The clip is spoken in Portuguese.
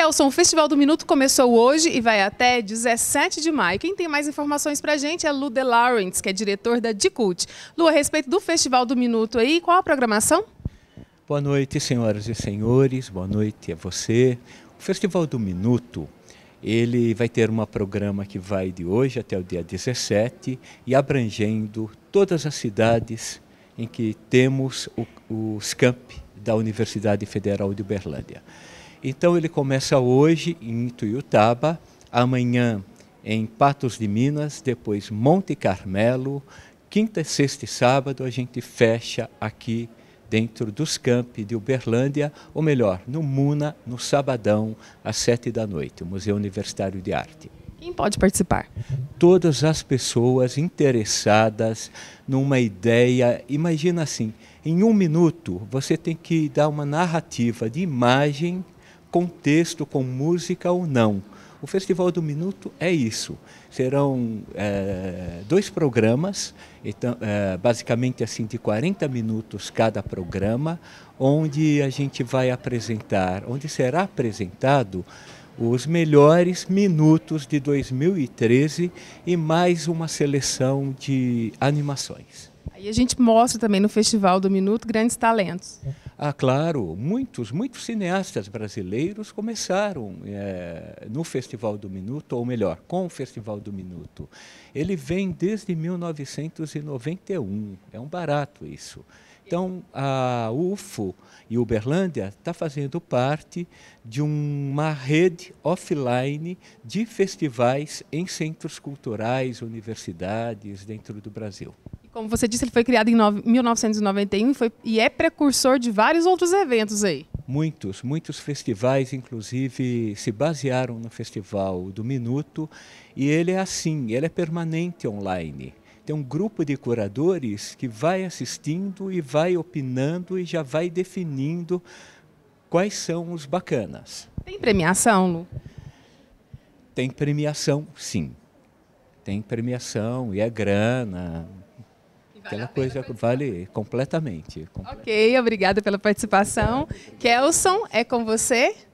Kelson, o Festival do Minuto começou hoje e vai até 17 de maio. Quem tem mais informações para a gente é Lu De Lawrence, que é diretor da Dicult. Lu, a respeito do Festival do Minuto aí, qual a programação? Boa noite, senhoras e senhores. Boa noite a você. O Festival do Minuto, ele vai ter um programa que vai de hoje até o dia 17 e abrangendo todas as cidades em que temos o, os camp da Universidade Federal de Uberlândia. Então ele começa hoje em Ituiutaba, amanhã em Patos de Minas, depois Monte Carmelo, quinta, sexta e sábado a gente fecha aqui dentro dos campos de Uberlândia, ou melhor, no Muna, no sabadão, às sete da noite, o Museu Universitário de Arte. Quem pode participar? Todas as pessoas interessadas numa ideia. Imagina assim, em um minuto você tem que dar uma narrativa de imagem contexto com música ou não. O Festival do Minuto é isso. Serão é, dois programas, então, é, basicamente assim de 40 minutos cada programa, onde a gente vai apresentar, onde será apresentado os melhores minutos de 2013 e mais uma seleção de animações. Aí a gente mostra também no Festival do Minuto grandes talentos. É. Ah, claro, muitos, muitos cineastas brasileiros começaram é, no Festival do Minuto, ou melhor, com o Festival do Minuto. Ele vem desde 1991, é um barato isso. Então, a UFO e Uberlândia está fazendo parte de uma rede offline de festivais em centros culturais, universidades dentro do Brasil. Como você disse, ele foi criado em 1991 e, foi, e é precursor de vários outros eventos aí. Muitos, muitos festivais, inclusive, se basearam no Festival do Minuto e ele é assim, ele é permanente online. Tem um grupo de curadores que vai assistindo e vai opinando e já vai definindo quais são os bacanas. Tem premiação, Lu? Tem premiação, sim. Tem premiação e é grana, Vale Aquela coisa vale completamente, completamente. Ok, obrigada pela participação. Kelson, é com você.